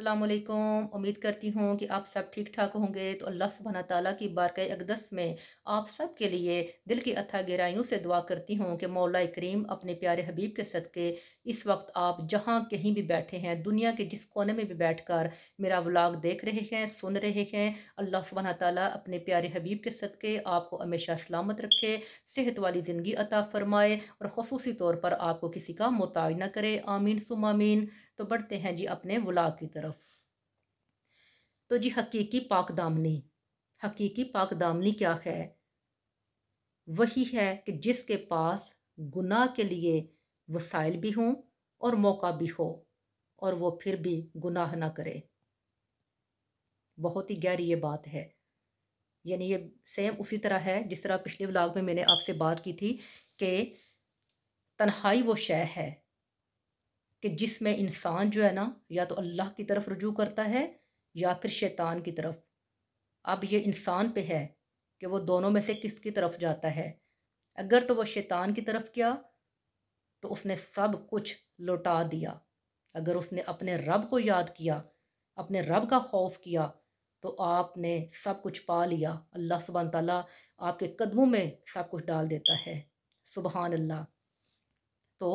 अल्लाम उम्मीद करती हूँ कि आप सब ठीक ठाक होंगे तो अल्लाह सुबहाना ताली की बारक अकदस में आप सब के लिए दिल की अथा गहराइयों से दुआ करती हूँ कि मौला करीम अपने प्यारे हबीब के सदक़े इस वक्त आप जहाँ कहीं भी बैठे हैं दुनिया के जिस कोने में भी बैठ कर मेरा व्लाग देख रहे हैं सुन रहे हैं अल्लाह सुबहाना ताली अपने प्यारे हबीब के सदक़े आपको हमेशा सलामत रखे सेहत वाली ज़िंदगी अता फ़रमाए और खसूसी तौर पर आपको किसी का मोताज ना करे आमीन सुमामीन तो बढ़ते हैं जी अपने वला की तरफ तो जी हकीकी पाक दामनी हकीकी पाक दामनी क्या है वही है कि जिसके पास गुनाह के लिए वसाइल भी हों और मौका भी हो और वो फिर भी गुनाह ना करे बहुत ही गहरी ये बात है यानी ये सेम उसी तरह है जिस तरह पिछले व्लाग में मैंने आपसे बात की थी कि तन्हाई वो शय है कि जिसमें इंसान जो है ना या तो अल्लाह की तरफ रजू करता है या फिर शैतान की तरफ अब ये इंसान पे है कि वो दोनों में से किसकी तरफ जाता है अगर तो वो शैतान की तरफ किया तो उसने सब कुछ लौटा दिया अगर उसने अपने रब को याद किया अपने रब का खौफ किया तो आपने सब कुछ पा लिया अल्लाह सुबह तला आपके कदमों में सब कुछ डाल देता है सुबहान अल्लाह तो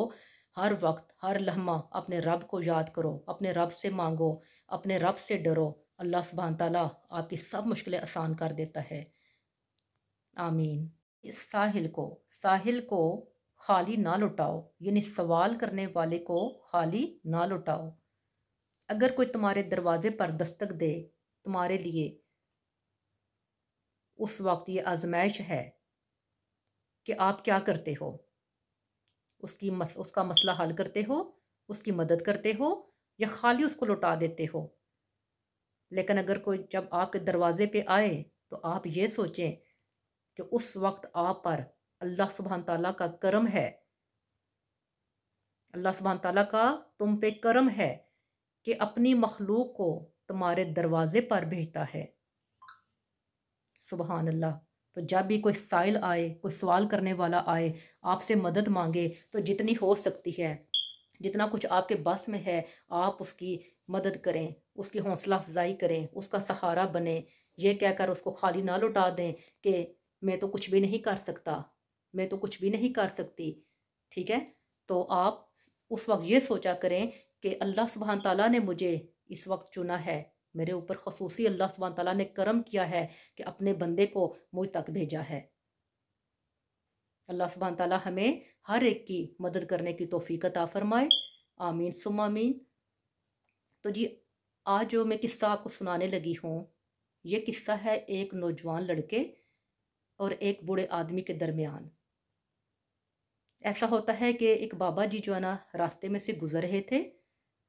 हर वक्त हर लम्हा अपने रब को याद करो अपने रब से मांगो अपने रब से डरो अल्लाह सुबहान तला आपकी सब मुश्किलें आसान कर देता है आमीन इस साहिल को साहिल को खाली ना लुटाओ यानी सवाल करने वाले को खाली ना लुटाओ अगर कोई तुम्हारे दरवाज़े पर दस्तक दे तुम्हारे लिए उस वक्त ये आजमाइश है कि आप क्या करते हो उसकी मस, उसका मसला हल करते हो उसकी मदद करते हो या खाली उसको लौटा देते हो लेकिन अगर कोई जब आपके दरवाज़े पे आए तो आप ये सोचें कि उस वक्त आप पर अल्लाह सुबहान तला का करम है अल्लाह सुबहान तला का तुम पे करम है कि अपनी मखलूक को तुम्हारे दरवाज़े पर भेजता है सुबहान अल्लाह तो जब भी कोई साइल आए कोई सवाल करने वाला आए आपसे मदद मांगे तो जितनी हो सकती है जितना कुछ आपके बस में है आप उसकी मदद करें उसकी हौसला अफजाई करें उसका सहारा बने ये कहकर उसको खाली ना लौटा दें कि मैं तो कुछ भी नहीं कर सकता मैं तो कुछ भी नहीं कर सकती ठीक है तो आप उस वक्त ये सोचा करें कि अल्लाह सुबहान तला ने मुझे इस वक्त चुना है मेरे ऊपर खसूसी अल्लाह सुबह तला ने करम किया है कि अपने बंदे को मुझ तक भेजा है अल्लाह सुबहान तला हमें हर एक की मदद करने की तोफ़ीक अता फरमाए आमीन सुम आमीन तो जी आज जो मैं किस्सा आपको सुनाने लगी हूँ ये किस्सा है एक नौजवान लड़के और एक बूढ़े आदमी के दरमियान ऐसा होता है कि एक बाबा जी जो है ना रास्ते में से गुज़र रहे थे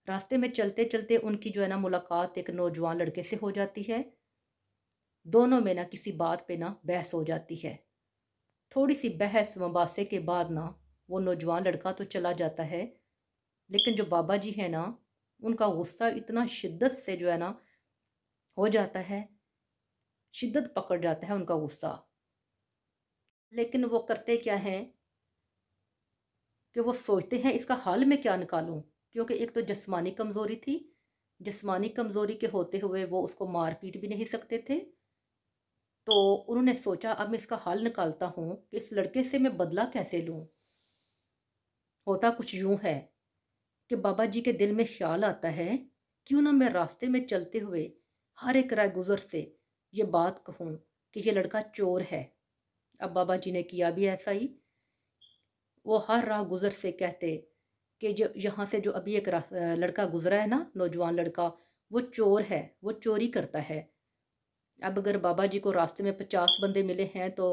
रास्ते में चलते चलते उनकी जो है ना मुलाकात एक नौजवान लड़के से हो जाती है दोनों में ना किसी बात पे ना बहस हो जाती है थोड़ी सी बहस मुबासे के बाद ना वो नौजवान लड़का तो चला जाता है लेकिन जो बाबा जी है ना उनका गुस्सा इतना शिद्दत से जो है ना हो जाता है शिद्दत पकड़ जाता है उनका गुस्सा लेकिन वो करते क्या हैं कि वो सोचते हैं इसका हाल में क्या निकालूँ क्योंकि एक तो जस्मानी कमज़ोरी थी जस्मानी कमज़ोरी के होते हुए वो उसको मार पीट भी नहीं सकते थे तो उन्होंने सोचा अब मैं इसका हल निकालता हूँ कि इस लड़के से मैं बदला कैसे लूँ होता कुछ यूँ है कि बाबा जी के दिल में ख्याल आता है क्यों ना मैं रास्ते में चलते हुए हर एक राय गुज़र से ये बात कहूँ कि ये लड़का चोर है अब बाबा जी ने किया भी ऐसा ही वो हर राह गुज़र से कहते कि जो यहाँ से जो अभी एक लड़का गुजरा है ना नौजवान लड़का वो चोर है वो चोरी करता है अब अगर बाबा जी को रास्ते में पचास बंदे मिले हैं तो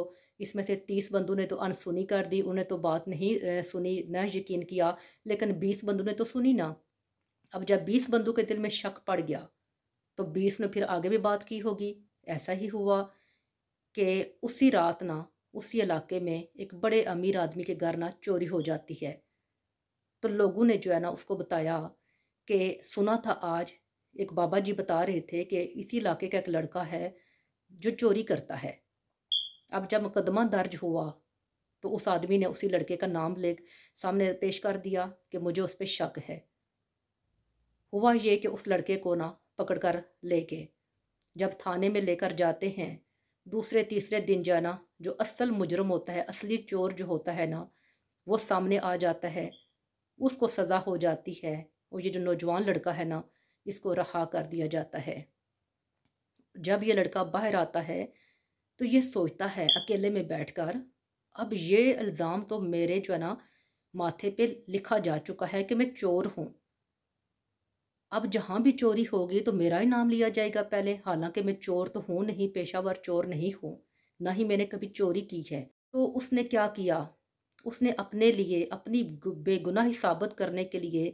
इसमें से तीस बंदों ने तो अनसुनी कर दी उन्हें तो बात नहीं सुनी न यकीन किया लेकिन बीस बंदों ने तो सुनी ना अब जब बीस बंदों के दिल में शक पड़ गया तो बीस ने फिर आगे भी बात की होगी ऐसा ही हुआ कि उसी रात ना उसी इलाके में एक बड़े अमीर आदमी के घर ना चोरी हो जाती है तो लोगों ने जो है ना उसको बताया कि सुना था आज एक बाबा जी बता रहे थे कि इसी इलाके का एक लड़का है जो चोरी करता है अब जब मुकदमा दर्ज हुआ तो उस आदमी ने उसी लड़के का नाम ले सामने पेश कर दिया कि मुझे उस पर शक है हुआ ये कि उस लड़के को ना पकड़ कर ले के जब थाने में लेकर जाते हैं दूसरे तीसरे दिन जाना जो असल मुजरम होता है असली चोर जो होता है ना वो सामने आ जाता है उसको सज़ा हो जाती है और ये जो नौजवान लड़का है ना इसको रहा कर दिया जाता है जब ये लड़का बाहर आता है तो ये सोचता है अकेले में बैठकर अब ये इल्ज़ाम तो मेरे जो है ना माथे पे लिखा जा चुका है कि मैं चोर हूँ अब जहाँ भी चोरी होगी तो मेरा ही नाम लिया जाएगा पहले हालांकि मैं चोर तो हूँ नहीं पेशावर चोर नहीं हूँ ना ही मैंने कभी चोरी की है तो उसने क्या किया उसने अपने लिए अपनी बेगुनाही साबित करने के लिए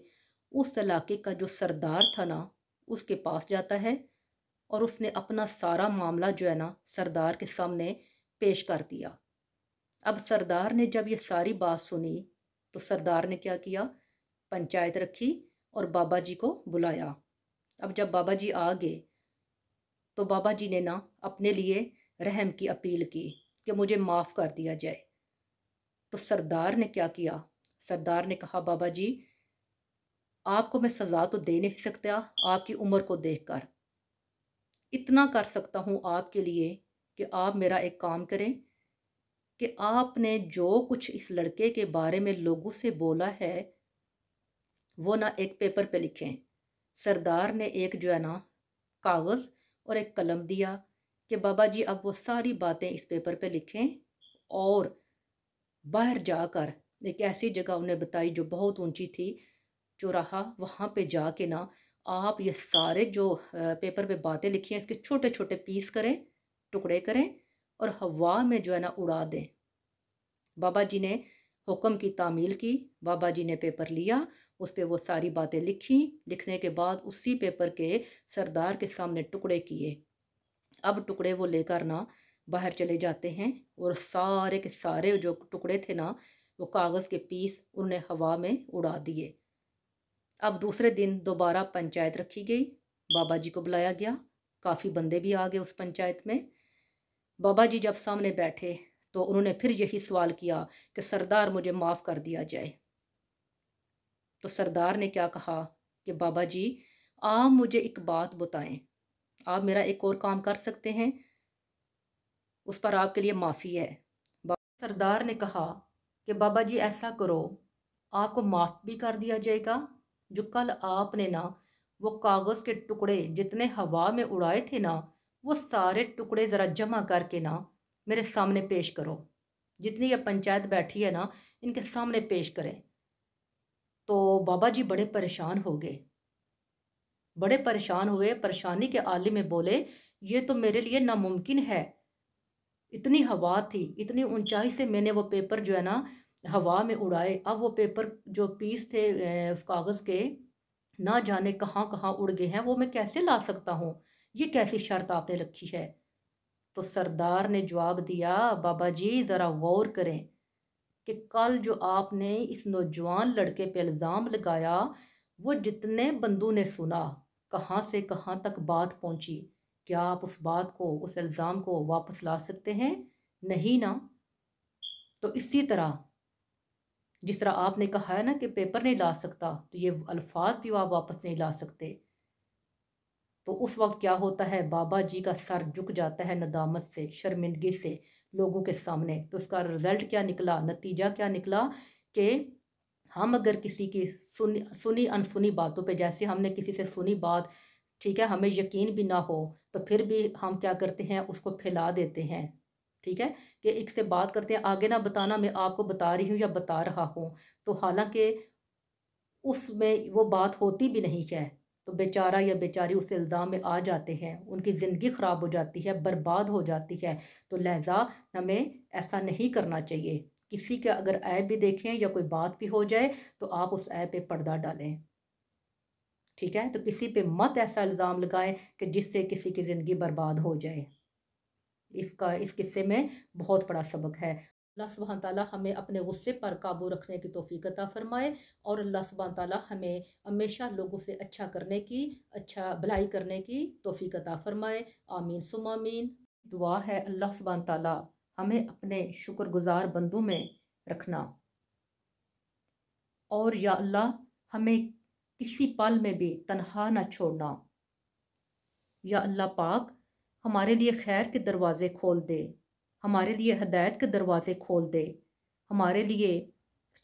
उस इलाके का जो सरदार था ना उसके पास जाता है और उसने अपना सारा मामला जो है ना सरदार के सामने पेश कर दिया अब सरदार ने जब ये सारी बात सुनी तो सरदार ने क्या किया पंचायत रखी और बाबा जी को बुलाया अब जब बाबा जी आ गए तो बाबा जी ने ना अपने लिए रहम की अपील की कि मुझे माफ़ कर दिया जाए तो सरदार ने क्या किया सरदार ने कहा बाबा जी आपको मैं सज़ा तो दे नहीं सकता आपकी उम्र को देखकर इतना कर सकता हूँ आपके लिए कि आप मेरा एक काम करें कि आपने जो कुछ इस लड़के के बारे में लोगों से बोला है वो ना एक पेपर पे लिखें सरदार ने एक जो है ना कागज़ और एक कलम दिया कि बाबा जी अब वो सारी बातें इस पेपर पे लिखें और बाहर जाकर एक ऐसी जगह उन्हें बताई जो बहुत ऊंची थी चौराहा वहाँ पे जाके ना आप ये सारे जो पेपर पे बातें लिखी हैं इसके छोटे छोटे पीस करें टुकड़े करें और हवा में जो है ना उड़ा दें बाबा जी ने हुक्म की तामील की बाबा जी ने पेपर लिया उस पर वो सारी बातें लिखी लिखने के बाद उसी पेपर के सरदार के सामने टुकड़े किए अब टुकड़े वो लेकर ना बाहर चले जाते हैं और सारे के सारे जो टुकड़े थे ना वो कागज़ के पीस उन्हें हवा में उड़ा दिए अब दूसरे दिन दोबारा पंचायत रखी गई बाबा जी को बुलाया गया काफ़ी बंदे भी आ गए उस पंचायत में बाबा जी जब सामने बैठे तो उन्होंने फिर यही सवाल किया कि सरदार मुझे माफ़ कर दिया जाए तो सरदार ने क्या कहा कि बाबा जी आप मुझे एक बात बताएं आप मेरा एक और काम कर सकते हैं उस पर आपके लिए माफ़ी है सरदार ने कहा कि बाबा जी ऐसा करो आपको माफ़ भी कर दिया जाएगा जो कल आपने ना वो कागज़ के टुकड़े जितने हवा में उड़ाए थे ना वो सारे टुकड़े ज़रा जमा करके ना मेरे सामने पेश करो जितनी ये पंचायत बैठी है ना इनके सामने पेश करें तो बाबा जी बड़े परेशान हो गए बड़े परेशान हुए परेशानी के आलि में बोले ये तो मेरे लिए नामुमकिन है इतनी हवा थी इतनी ऊंचाई से मैंने वो पेपर जो है ना हवा में उड़ाए अब वो पेपर जो पीस थे उस कागज़ के ना जाने कहाँ कहाँ उड़ गए हैं वो मैं कैसे ला सकता हूँ ये कैसी शर्त आपने रखी है तो सरदार ने जवाब दिया बाबा जी ज़रा गौर करें कि कल जो आपने इस नौजवान लड़के पे इल्ज़ाम लगाया वो जितने बंदू ने सुना कहाँ से कहाँ तक बात पहुँची क्या आप उस बात को उस इल्ज़ाम को वापस ला सकते हैं नहीं ना तो इसी तरह जिस तरह आपने कहा है ना कि पेपर नहीं ला सकता तो ये अल्फाज भी आप वापस नहीं ला सकते तो उस वक्त क्या होता है बाबा जी का सर झुक जाता है नदामत से शर्मिंदगी से लोगों के सामने तो उसका रिज़ल्ट क्या निकला नतीजा क्या निकला कि हम अगर किसी की सुनी सुनी अनसुनी बातों पे जैसे हमने किसी से सुनी बात ठीक है हमें यकीन भी ना हो तो फिर भी हम क्या करते हैं उसको फैला देते हैं ठीक है कि एक से बात करते हैं आगे ना बताना मैं आपको बता रही हूँ या बता रहा हूँ तो हालांकि उसमें वो बात होती भी नहीं है तो बेचारा या बेचारी उस इल्ज़ाम में आ जाते हैं उनकी ज़िंदगी ख़राब हो जाती है बर्बाद हो जाती है तो लहजा हमें ऐसा नहीं करना चाहिए किसी का अगर ऐप भी देखें या कोई बात भी हो जाए तो आप उस ऐप पर पर्दा डालें ठीक है तो किसी पे मत ऐसा इल्ज़ाम लगाएं कि जिससे किसी की ज़िंदगी बर्बाद हो जाए इसका इस किस्से में बहुत बड़ा सबक है अल्लाह सुबह ताली हमें अपने गुस्से पर काबू रखने की तोफ़ीकता फ़रमाए और अल्लाह सुबह ताली हमें हमेशा लोगों से अच्छा करने की अच्छा भलाई करने की तोफ़ीकता फ़रमाए आमीन सुमीन दुआ है अल्लाह सुबह ताली हमें अपने शुक्रगुजार बंदों में रखना और या अल्लाह हमें किसी पल में भी तनहा ना छोड़ना या अल्लाह पाक हमारे लिए खैर के दरवाज़े खोल दे हमारे लिए हदायत के दरवाज़े खोल दे हमारे लिए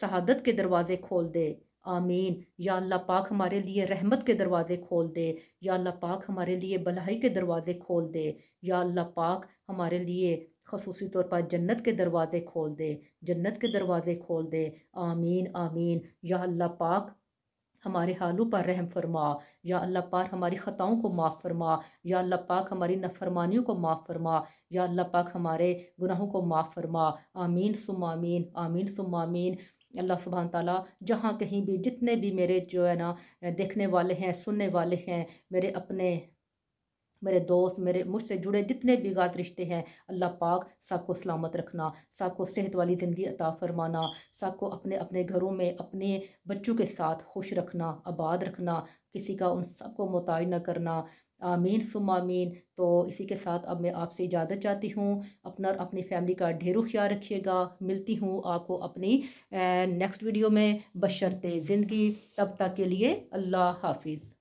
शहादत के दरवाज़े खोल दे आमीन या अल्लाह पाक हमारे लिए रहमत के दरवाज़े खोल दे या अल्लाह पाक हमारे लिए भलाई के दरवाज़े खोल दे या अल्लाह पाक हमारे लिए खसूसी तौर पर जन्नत के दरवाज़े खोल दे जन्नत के दरवाज़े खोल दे आमीन आमीन या अल्लाह पाक हमारे हालों पर रहम फरमा या अल्लाह पाक हमारी ख़ताओं को माफ़ फरमा या अल्लाह पाक हमारी नफरमानियों को माफ़ फरमा या अल्लाह पाक हमारे गुनाहों को माफ़ फरमा आमीन सुम आमीन आमीन सुम आमीन अल्लाह सुबहान तला जहाँ कहीं भी जितने भी मेरे जो है ना देखने वाले हैं सुनने वाले हैं मेरे अपने मेरे दोस्त मेरे मुझसे जुड़े जितने भी गात रिश्ते हैं अल्लाह पाक सबको सलामत रखना सबको सेहत वाली ज़िंदगी अता फरमाना सबको अपने अपने घरों में अपने बच्चों के साथ खुश रखना आबाद रखना किसी का उन सबको मोताज न करना आमीन सुम आमीन तो इसी के साथ अब मैं आपसे इजाज़त चाहती हूँ अपना और अपनी फैमिली का ढेरों ख्याल रखिएगा मिलती हूँ आपको अपनी नेक्स्ट वीडियो में बशरते ज़िंदगी तब तक के लिए अल्लाह हाफिज़